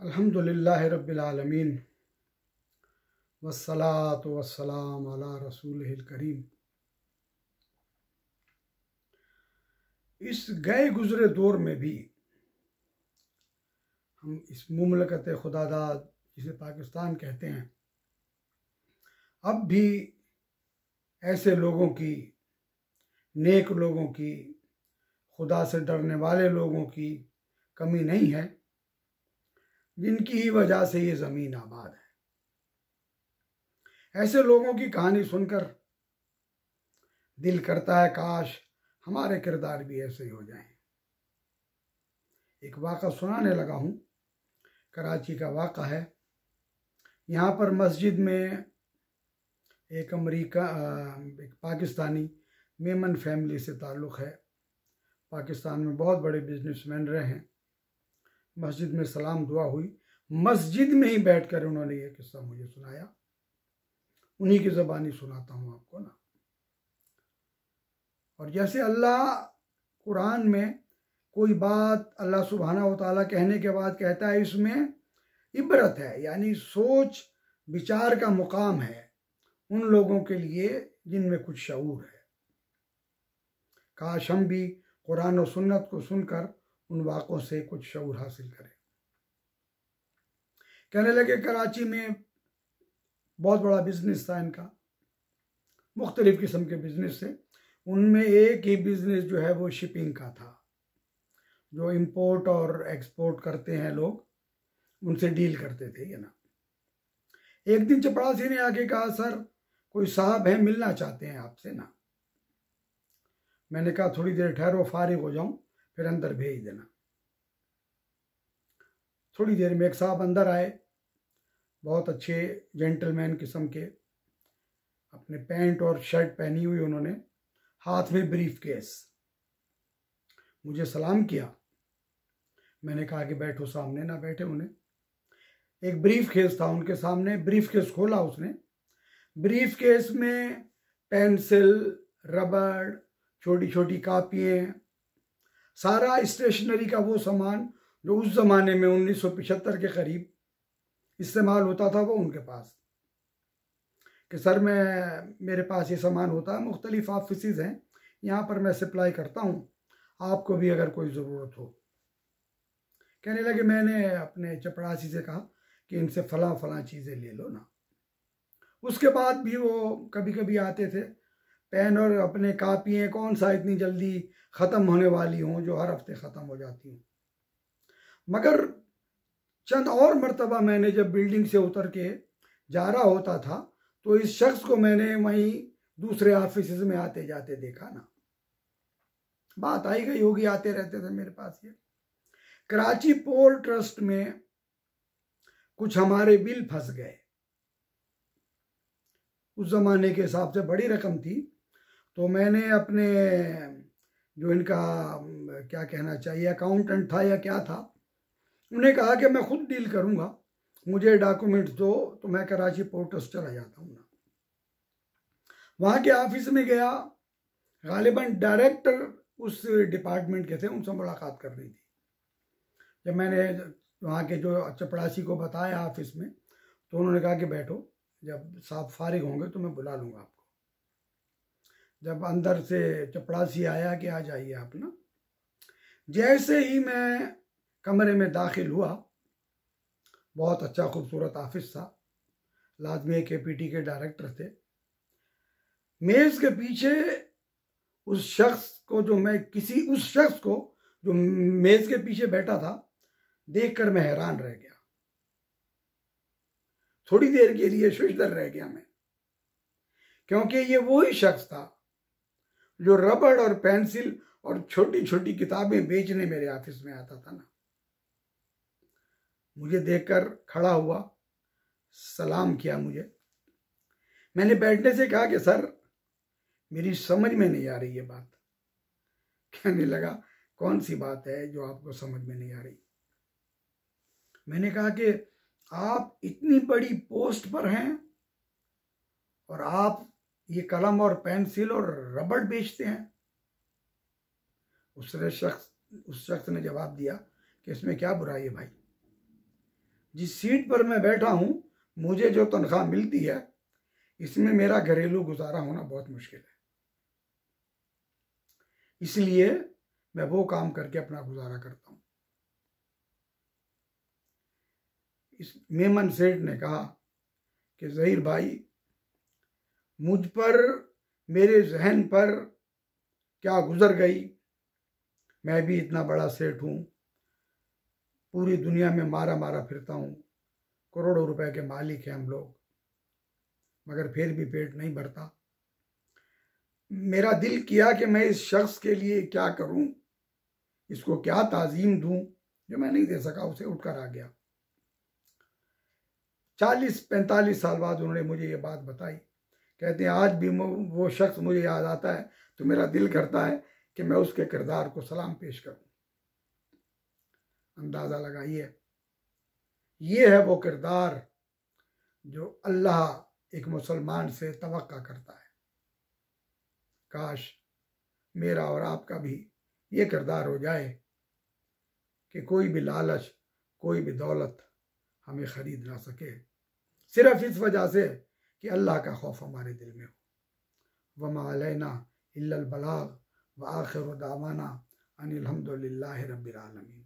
अल्हम्दुलिल्लाह रब्बिलआलमीन वसलात वसलाम अला रसूल करीम इस गए गुजरे दौर में भी हम इस मुमलकत खुदादाद जिसे पाकिस्तान कहते हैं अब भी ऐसे लोगों की नेक लोगों की खुदा से डरने वाले लोगों की कमी नहीं है जिनकी ही वजह से ये ज़मीन आबाद है ऐसे लोगों की कहानी सुनकर दिल करता है काश हमारे किरदार भी ऐसे ही हो जाएं। एक वाक़ा सुनाने लगा हूँ कराची का वाक़ा है यहाँ पर मस्जिद में एक अमेरिका एक पाकिस्तानी मेमन फैमिली से ताल्लुक़ है पाकिस्तान में बहुत बड़े बिजनेसमैन रहे हैं मस्जिद में सलाम दुआ हुई मस्जिद में ही बैठकर उन्होंने ये किस्सा मुझे सुनाया उन्हीं की जबानी सुनाता हूँ आपको ना और जैसे अल्लाह कुरान में कोई बात अल्लाह सुबहाना ताला कहने के बाद कहता है इसमें इबरत है यानी सोच विचार का मुकाम है उन लोगों के लिए जिनमें कुछ शूर है काश हम भी कुरान और सुन्नत को सुनकर उन वाक़ों से कुछ शौर हासिल करें कहने लगे कराची में बहुत बड़ा बिजनेस था इनका मुख्तलिफ़ किस्म के बिजनेस थे उनमें एक ही बिजनेस जो है वो शिपिंग का था जो इम्पोर्ट और एक्सपोर्ट करते हैं लोग उनसे डील करते थे ये ना एक दिन चपड़ासी ने आके कहा सर कोई साहब है मिलना चाहते हैं आपसे ना मैंने कहा थोड़ी देर ठहरो फारिग हो जाऊं फिर अंदर भेज देना थोड़ी देर में एक साहब अंदर आए बहुत अच्छे जेंटलमैन किस्म के अपने पैंट और शर्ट पहनी हुई उन्होंने हाथ में ब्रीफ केस मुझे सलाम किया मैंने कहा कि बैठो सामने ना बैठे उन्हें एक ब्रीफ केस था उनके सामने ब्रीफ केस खोला उसने ब्रीफ केस में पेंसिल रबड़ छोटी छोटी कापियाँ सारा स्टेशनरी का वो सामान जो उस ज़माने में 1975 के करीब इस्तेमाल होता था वो उनके पास कि सर मैं मेरे पास ये सामान होता है मुख्तलिफ़ ऑफिस हैं यहाँ पर मैं सप्लाई करता हूँ आपको भी अगर कोई ज़रूरत हो कहने लगे मैंने अपने चपरासी से कहा कि इनसे फला फला चीज़ें ले लो ना उसके बाद भी वो कभी कभी आते थे पेन और अपने कापियाँ कौन सा इतनी जल्दी ख़त्म होने वाली हों जो हर हफ्ते ख़त्म हो जाती हूँ मगर चंद और मरतबा मैंने जब बिल्डिंग से उतर के जा रहा होता था तो इस शख्स को मैंने वहीं दूसरे ऑफिस में आते जाते देखा ना बात आई गई होगी आते रहते थे मेरे पास ये कराची पोर्ट ट्रस्ट में कुछ हमारे बिल फंस गए उस जमाने के हिसाब से बड़ी रकम थी तो मैंने अपने जो इनका क्या कहना चाहिए अकाउंटेंट था या क्या था उन्हें कहा कि मैं खुद डील करूँगा मुझे डॉक्यूमेंट्स दो तो मैं कराची पोर्ट ट्रस्ट चला जाता हूँ ना वहाँ के ऑफिस में गया गालिबा डायरेक्टर उस डिपार्टमेंट के थे उनसे मुलाकात कर रही थी जब मैंने वहाँ के जो चपड़ासी को बताया ऑफिस में तो उन्होंने कहा कि बैठो जब साफ फारिग होंगे तो मैं बुला लूँगा आपको जब अंदर से चपड़ासी आया कि आ जाइए आप ना जैसे ही मैं कमरे में दाखिल हुआ बहुत अच्छा खूबसूरत ऑफिस था लाजमी के टी के डायरेक्टर थे मेज़ के पीछे उस शख्स को जो मैं किसी उस शख्स को जो मेज़ के पीछे बैठा था देखकर मैं हैरान रह गया थोड़ी देर के लिए शुशदर रह गया मैं क्योंकि ये वही शख्स था जो रबड़ और पेंसिल और छोटी छोटी किताबें बेचने मेरे ऑफिस में आता था ना मुझे देखकर खड़ा हुआ सलाम किया मुझे मैंने बैठने से कहा कि सर मेरी समझ में नहीं आ रही ये बात कहने लगा कौन सी बात है जो आपको समझ में नहीं आ रही मैंने कहा कि आप इतनी बड़ी पोस्ट पर हैं और आप ये कलम और पेंसिल और रबड़ बेचते हैं उस शख्स उस शख्स ने जवाब दिया कि इसमें क्या बुराई है भाई जिस सीट पर मैं बैठा हूं मुझे जो तनख्वाह मिलती है इसमें मेरा घरेलू गुजारा होना बहुत मुश्किल है इसलिए मैं वो काम करके अपना गुजारा करता हूं इस मेमन सेठ ने कहा कि जहीर भाई मुझ पर मेरे जहन पर क्या गुजर गई मैं भी इतना बड़ा सेठ हूँ पूरी दुनिया में मारा मारा फिरता हूँ करोड़ों रुपए के मालिक हैं हम लोग मगर फिर भी पेट नहीं भरता मेरा दिल किया कि मैं इस शख्स के लिए क्या करूँ इसको क्या ताजीम दूँ जो मैं नहीं दे सका उसे उठकर आ गया चालीस पैंतालीस साल बाद उन्होंने मुझे ये बात बताई कहते हैं आज भी वो शख्स मुझे याद आता है तो मेरा दिल करता है कि मैं उसके किरदार को सलाम पेश करूं अंदाज़ा लगाइए ये है वो किरदार जो अल्लाह एक मुसलमान से तवक्का करता है काश मेरा और आपका भी ये किरदार हो जाए कि कोई भी लालच कोई भी दौलत हमें खरीद ना सके सिर्फ इस वजह से कि अल्लाह का खौफ हमारे दिल में हो वमा अलैना इल्लल बलाग व आखिर दावाना अनिलहमदल रबालमीन